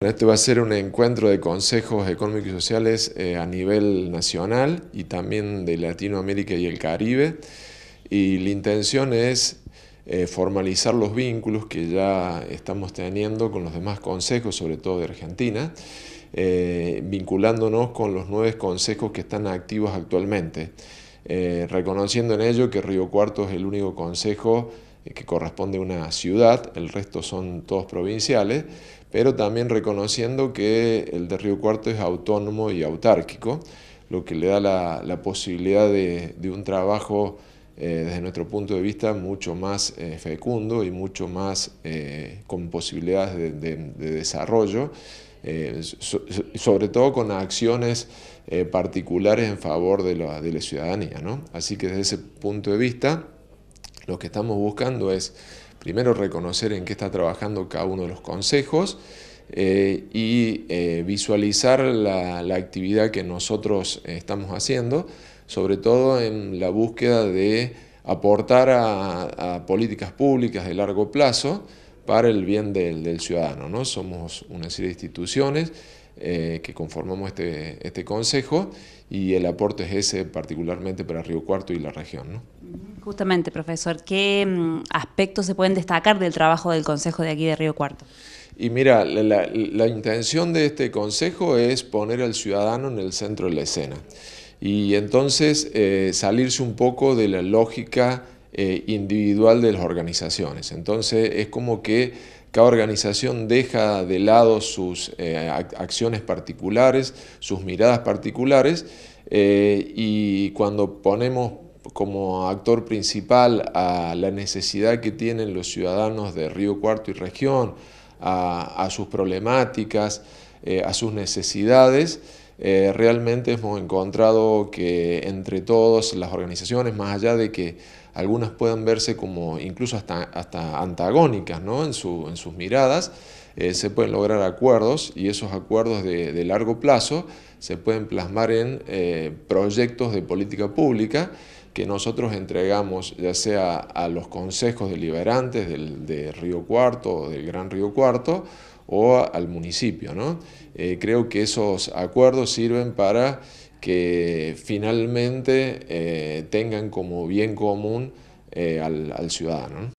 Este va a ser un encuentro de consejos económicos y sociales eh, a nivel nacional y también de Latinoamérica y el Caribe. Y la intención es eh, formalizar los vínculos que ya estamos teniendo con los demás consejos, sobre todo de Argentina, eh, vinculándonos con los nueve consejos que están activos actualmente, reconociendo en ello que Río Cuarto es el único consejo eh, que corresponde a una ciudad, el resto son todos provinciales, pero también reconociendo que el de Río Cuarto es autónomo y autárquico, lo que le da la, posibilidad de, un trabajo eh, desde nuestro punto de vista mucho más eh, fecundo y mucho más con posibilidades de, desarrollo, sobre todo con acciones particulares en favor de la, ciudadanía. Así que desde ese punto de vista, lo que estamos buscando es primero reconocer en qué está trabajando cada uno de los consejos eh, y eh, visualizar la, actividad que nosotros estamos haciendo, sobre todo en la búsqueda de aportar a, políticas públicas de largo plazo para el bien del, ciudadano. ¿no? Somos una serie de instituciones eh, que conformamos este, este, consejo y el aporte es ese particularmente para Río Cuarto y la región. ¿no? Justamente, profesor, ¿qué mm, aspectos se pueden destacar del trabajo del Consejo de aquí de Río Cuarto? Y mira, la, intención de este Consejo es poner al ciudadano en el centro de la escena y entonces eh, salirse un poco de la lógica eh, individual de las organizaciones. Entonces es como que cada organización deja de lado sus eh, acciones particulares, sus miradas particulares, y cuando ponemos como actor principal a la necesidad que tienen los ciudadanos de Río Cuarto y región, a, sus problemáticas, eh, a sus necesidades, eh, realmente hemos encontrado que entre todas las organizaciones, más allá de que algunas puedan verse como incluso hasta, antagónicas en, sus miradas, eh, se pueden lograr acuerdos y esos acuerdos de largo plazo se pueden plasmar en proyectos de política pública que nosotros entregamos ya sea a los consejos deliberantes del, de Río Cuarto del Gran Río Cuarto o al municipio. ¿no? Eh, creo que esos acuerdos sirven para que finalmente eh, tengan como bien común eh, al ciudadano.